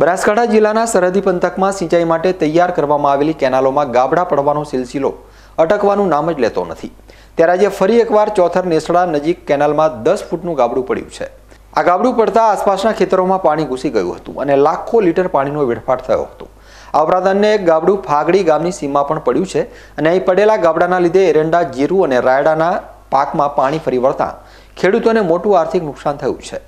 બનાસકાંઠા જિલ્લાના સરહદી પંથકમાં સિંચાઈ માટે તૈયાર કરવામાં આવેલી કેનાલોમાં ગાબડા પડવાનો સિલસિલો અટકવાનું નામ જ લેતો નથી ત્યારે આજે ફરી એકવાર ચોથર નેસડા નજીક કેનાલમાં દસ ફૂટનું ગાબડું પડ્યું છે આ ગાબડું પડતા આસપાસના ખેતરોમાં પાણી ઘૂસી ગયું હતું અને લાખો લીટર પાણીનો વેડફાટ થયો હતો આ ઉપરાંત એક ગાબડું ફાગડી ગામની સીમા પણ પડ્યું છે અને અહીં પડેલા ગાબડાના લીધે એરંડા જીરું અને રાયડાના પાકમાં પાણી ફરી વળતા ખેડૂતોને મોટું આર્થિક નુકસાન થયું છે